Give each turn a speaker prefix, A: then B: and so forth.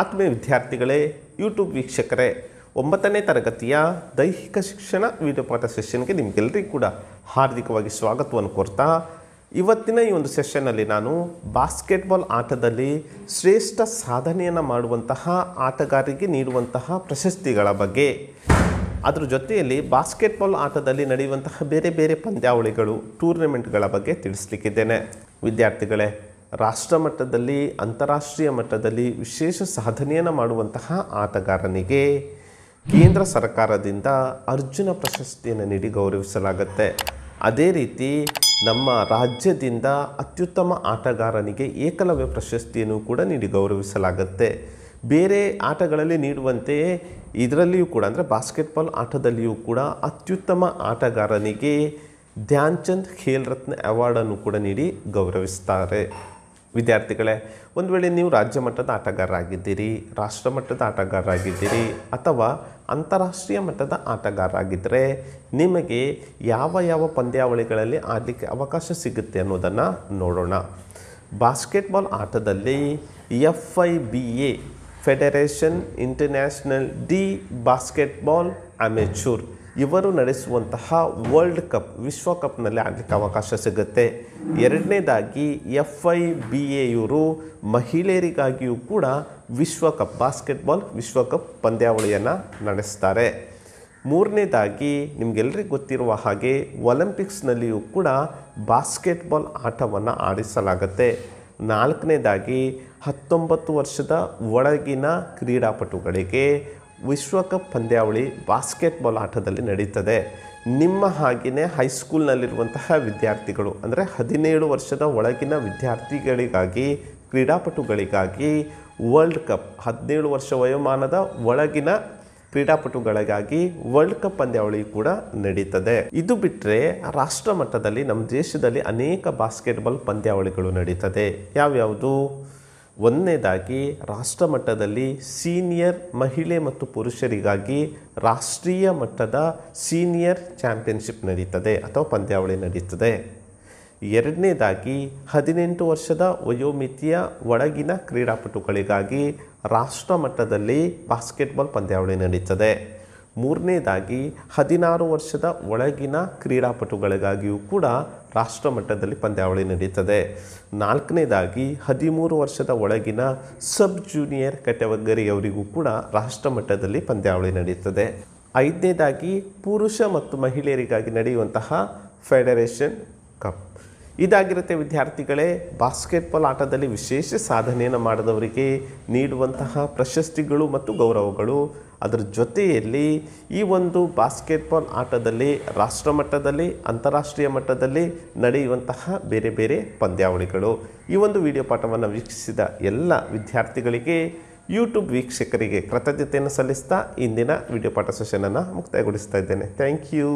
A: ಆತ್ಮೀಯ ವಿದ್ಯಾರ್ಥಿಗಳೇ ಯೂಟ್ಯೂಬ್ ವೀಕ್ಷಕರೇ ಒಂಬತ್ತನೇ ತರಗತಿಯ ದೈಹಿಕ ಶಿಕ್ಷಣ ವಿಡಿಯೋ ಪಾಠ ಸೆಷನ್ಗೆ ನಿಮಗೆಲ್ಲರಿಗೂ ಕೂಡ ಹಾರ್ದಿಕವಾಗಿ ಸ್ವಾಗತವನ್ನು ಕೋರ್ತಾ ಇವತ್ತಿನ ಈ ಒಂದು ಸೆಷನ್ನಲ್ಲಿ ನಾನು ಬಾಸ್ಕೆಟ್ಬಾಲ್ ಆಟದಲ್ಲಿ ಶ್ರೇಷ್ಠ ಸಾಧನೆಯನ್ನು ಮಾಡುವಂತಹ ಆಟಗಾರರಿಗೆ ನೀಡುವಂತಹ ಪ್ರಶಸ್ತಿಗಳ ಬಗ್ಗೆ ಅದರ ಜೊತೆಯಲ್ಲಿ ಬಾಸ್ಕೆಟ್ಬಾಲ್ ಆಟದಲ್ಲಿ ನಡೆಯುವಂತಹ ಬೇರೆ ಬೇರೆ ಪಂದ್ಯಾವಳಿಗಳು ಟೂರ್ನಮೆಂಟ್ಗಳ ಬಗ್ಗೆ ತಿಳಿಸ್ಲಿಕ್ಕಿದ್ದೇನೆ ವಿದ್ಯಾರ್ಥಿಗಳೇ ರಾಷ್ಟ್ರ ಮಟ್ಟದಲ್ಲಿ ಅಂತಾರಾಷ್ಟ್ರೀಯ ಮಟ್ಟದಲ್ಲಿ ವಿಶೇಷ ಸಾಧನೆಯನ್ನು ಮಾಡುವಂತಹ ಆಟಗಾರನಿಗೆ ಕೇಂದ್ರ ಸರ್ಕಾರದಿಂದ ಅರ್ಜುನ ಪ್ರಶಸ್ತಿಯನ್ನು ನೀಡಿ ಗೌರವಿಸಲಾಗುತ್ತೆ ಅದೇ ರೀತಿ ನಮ್ಮ ರಾಜ್ಯದಿಂದ ಅತ್ಯುತ್ತಮ ಆಟಗಾರನಿಗೆ ಏಕಲವ್ಯ ಪ್ರಶಸ್ತಿಯನ್ನು ಕೂಡ ನೀಡಿ ಗೌರವಿಸಲಾಗುತ್ತೆ ಬೇರೆ ಆಟಗಳಲ್ಲಿ ನೀಡುವಂತೆಯೇ ಇದರಲ್ಲಿಯೂ ಕೂಡ ಅಂದರೆ ಬಾಸ್ಕೆಟ್ಬಾಲ್ ಆಟದಲ್ಲಿಯೂ ಕೂಡ ಅತ್ಯುತ್ತಮ ಆಟಗಾರನಿಗೆ ಚಂದ್ ಖೇಲ್ ರತ್ನ ಅವಾರ್ಡನ್ನು ಕೂಡ ನೀಡಿ ಗೌರವಿಸ್ತಾರೆ ವಿದ್ಯಾರ್ಥಿಗಳೇ ಒಂದು ವೇಳೆ ನೀವು ರಾಜ್ಯ ಮಟ್ಟದ ಆಟಗಾರರಾಗಿದ್ದೀರಿ ರಾಷ್ಟ್ರ ಮಟ್ಟದ ಆಟಗಾರರಾಗಿದ್ದೀರಿ ಅಥವಾ ಅಂತಾರಾಷ್ಟ್ರೀಯ ಮಟ್ಟದ ಆಟಗಾರರಾಗಿದ್ದರೆ ನಿಮಗೆ ಯಾವ ಯಾವ ಪಂದ್ಯಾವಳಿಗಳಲ್ಲಿ ಆಡಲಿಕ್ಕೆ ಅವಕಾಶ ಸಿಗುತ್ತೆ ಅನ್ನೋದನ್ನು ನೋಡೋಣ ಬಾಸ್ಕೆಟ್ಬಾಲ್ ಆಟದಲ್ಲಿ F I B A federation international de basketball amateur ಇವರು ನಡೆಸುವಂತಹ ವರ್ಲ್ಡ್ ಕಪ್ ವಿಶ್ವಕಪ್ನಲ್ಲಿ ಆಡಲಿಕ್ಕೆ ಅವಕಾಶ ಸಿಗುತ್ತೆ ಎರಡನೇದಾಗಿ ಎಫ್ ಐ ಬಿ ಎ ಇವರು ಮಹಿಳೆಯರಿಗಾಗಿಯೂ ಕೂಡ ವಿಶ್ವಕಪ್ ಬಾಸ್ಕೆಟ್ಬಾಲ್ ವಿಶ್ವಕಪ್ ಪಂದ್ಯಾವಳಿಯನ್ನು ನಡೆಸ್ತಾರೆ ಮೂರನೇದಾಗಿ ನಿಮಗೆಲ್ಲರಿಗೂ ಗೊತ್ತಿರುವ ಹಾಗೆ ಒಲಿಂಪಿಕ್ಸ್ನಲ್ಲಿಯೂ ಕೂಡ ಬಾಸ್ಕೆಟ್ಬಾಲ್ ಆಟವನ್ನು ಆಡಿಸಲಾಗುತ್ತೆ ನಾಲ್ಕನೇದಾಗಿ ಹತ್ತೊಂಬತ್ತು ವರ್ಷದ ಒಳಗಿನ ಕ್ರೀಡಾಪಟುಗಳಿಗೆ ವಿಶ್ವಕಪ್ ಪಂದ್ಯಾವಳಿ ಬಾಸ್ಕೆಟ್ಬಾಲ್ ಆಟದಲ್ಲಿ ನಡೀತದೆ ನಿಮ್ಮ ಹಾಗೆಯೇ ಹೈಸ್ಕೂಲ್ನಲ್ಲಿರುವಂತಹ ವಿದ್ಯಾರ್ಥಿಗಳು ಅಂದರೆ ಹದಿನೇಳು ವರ್ಷದ ಒಳಗಿನ ವಿದ್ಯಾರ್ಥಿಗಳಿಗಾಗಿ ಕ್ರೀಡಾಪಟುಗಳಿಗಾಗಿ ವರ್ಲ್ಡ್ ಕಪ್ ಹದಿನೇಳು ವರ್ಷ ವಯೋಮಾನದ ಒಳಗಿನ ಕ್ರೀಡಾಪಟುಗಳಿಗಾಗಿ ವರ್ಲ್ಡ್ ಕಪ್ ಪಂದ್ಯಾವಳಿ ಕೂಡ ನಡೀತದೆ ಇದು ಬಿಟ್ಟರೆ ರಾಷ್ಟ್ರ ಮಟ್ಟದಲ್ಲಿ ನಮ್ಮ ದೇಶದಲ್ಲಿ ಅನೇಕ ಬಾಸ್ಕೆಟ್ಬಾಲ್ ಪಂದ್ಯಾವಳಿಗಳು ನಡೀತದೆ ಯಾವ್ಯಾವುದು ಒಂದನೇದಾಗಿ ರಾಷ್ಟ್ರ ಮಟ್ಟದಲ್ಲಿ ಸೀನಿಯರ್ ಮಹಿಳೆ ಮತ್ತು ಪುರುಷರಿಗಾಗಿ ರಾಷ್ಟ್ರೀಯ ಮಟ್ಟದ ಸೀನಿಯರ್ ಚಾಂಪಿಯನ್ಶಿಪ್ ನಡೀತದೆ ಅಥವಾ ಪಂದ್ಯಾವಳಿ ನಡೀತದೆ ಎರಡನೇದಾಗಿ ಹದಿನೆಂಟು ವರ್ಷದ ವಯೋಮಿತಿಯ ಒಳಗಿನ ಕ್ರೀಡಾಪಟುಗಳಿಗಾಗಿ ರಾಷ್ಟ್ರ ಮಟ್ಟದಲ್ಲಿ ಬಾಸ್ಕೆಟ್ಬಾಲ್ ಪಂದ್ಯಾವಳಿ ನಡೀತದೆ ಮೂರನೇದಾಗಿ ಹದಿನಾರು ವರ್ಷದ ಒಳಗಿನ ಕ್ರೀಡಾಪಟುಗಳಿಗಾಗಿಯೂ ಕೂಡ ರಾಷ್ಟ್ರಮಟ್ಟದಲ್ಲಿ ಪಂದ್ಯಾವಳಿ ನಡೆಯುತ್ತದೆ ನಾಲ್ಕನೇದಾಗಿ ಹದಿಮೂರು ವರ್ಷದ ಒಳಗಿನ ಸಬ್ ಜೂನಿಯರ್ ಕ್ಯಾಟಗರಿಯವರಿಗೂ ಕೂಡ ರಾಷ್ಟ್ರಮಟ್ಟದಲ್ಲಿ ಪಂದ್ಯಾವಳಿ ನಡೆಯುತ್ತದೆ ಐದನೇದಾಗಿ ಪುರುಷ ಮತ್ತು ಮಹಿಳೆಯರಿಗಾಗಿ ನಡೆಯುವಂತಹ ಫೆಡರೇಷನ್ ಕಪ್ ಇದಾಗಿರುತ್ತೆ ವಿದ್ಯಾರ್ಥಿಗಳೇ ಬಾಸ್ಕೆಟ್ಬಾಲ್ ಆಟದಲ್ಲಿ ವಿಶೇಷ ಸಾಧನೆಯನ್ನು ಮಾಡಿದವರಿಗೆ ನೀಡುವಂತಹ ಪ್ರಶಸ್ತಿಗಳು ಮತ್ತು ಗೌರವಗಳು ಅದರ ಜೊತೆಯಲ್ಲಿ ಈ ಒಂದು ಬಾಸ್ಕೆಟ್ಬಾಲ್ ಆಟದಲ್ಲಿ ರಾಷ್ಟ್ರ ಮಟ್ಟದಲ್ಲಿ ಅಂತಾರಾಷ್ಟ್ರೀಯ ಮಟ್ಟದಲ್ಲಿ ನಡೆಯುವಂತಹ ಬೇರೆ ಬೇರೆ ಪಂದ್ಯಾವಳಿಗಳು ಈ ಒಂದು ವಿಡಿಯೋ ಪಾಠವನ್ನು ವೀಕ್ಷಿಸಿದ ಎಲ್ಲ ವಿದ್ಯಾರ್ಥಿಗಳಿಗೆ ಯೂಟ್ಯೂಬ್ ವೀಕ್ಷಕರಿಗೆ ಕೃತಜ್ಞತೆಯನ್ನು ಸಲ್ಲಿಸ್ತಾ ಇಂದಿನ ವಿಡಿಯೋ ಪಾಠ ಸೆಷನನ್ನು ಮುಕ್ತಾಯಗೊಳಿಸ್ತಾ ಇದ್ದೇನೆ ಥ್ಯಾಂಕ್ ಯು